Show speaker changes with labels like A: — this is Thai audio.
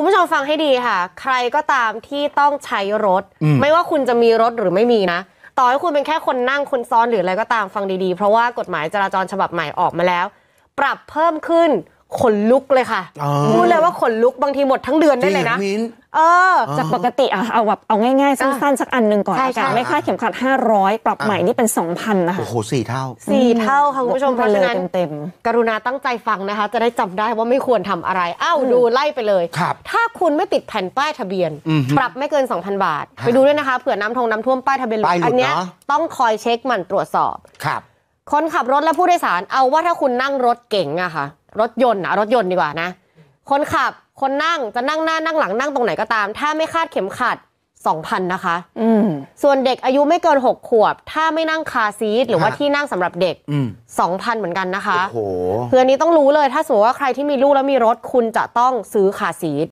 A: ุณผู้ชมฟังให้ดีค่ะ ใครก็ตามที่ต้องใช้รถ ไม่ว่าคุณจะมีรถหรือไม่มีนะ ต่อให้คุณเป็นแค่คนนั่งคนซ้อนหรืออะไรก็ตามฟังดีๆ เพราะว่ากฎหมายจราจรฉบับใหม่ออกมาแล้ว ปรับเพิ่มขึ้นขนลุกเลยค่ะพูดเลยว่าขนลุกบางทีหมดทั้งเดือนได้เลยนะ เออ จากปกติเอาแบบเอาง่าย ๆสั้นๆสักอันหนึ่งก่อนค่ะ ไม่ค่าเข็มขัด 500 ปรับใหม่นี่เป็น 2,000 นะคะ
B: โอ้โหสี่เท่า สี่เท่าค่ะคุณผู้ชมเพราะฉะนั้น
A: เต็มกรุณาตั้งใจฟังนะคะ จะได้จำได้ว่าไม่ควรทำอะไรอ้าวดูไล่ไปเลยครับ ถ้าคุณไม่ติดแผ่นป้ายทะเบียน ปรับไม่เกิน 2,000 บาท ไปดูด้วยนะคะเผื่อน้ำทงน้ำท่วมป้ายทะเบียนหลุดอันนี้ต้องคอยเช็คมันตรวจสอบคนขับรถและผู้โดยสาร เอาว่าถ้าคุณนั่งรถเก๋งอะค่ะรถยนต์อะรถยนต์ดีกว่านะคนขับคนนั่งจะนั่งหน้านั่ง หลังนั่งตรงไหนก็ตาม ถ้าไม่คาดเข็มขัดสองพันนะคะส่วนเด็กอายุไม่เกินหกขวบ ถ้าไม่นั่งคาซีทหรือว่าที่นั่งสำหรับเด็กสองพันเหมือนกันนะคะเพื่อนนี้ต้องรู้เลยถ้าสมมติว่าใครที่มีลูกแล้วมีรถคุณจะต้องซื้อคาซีท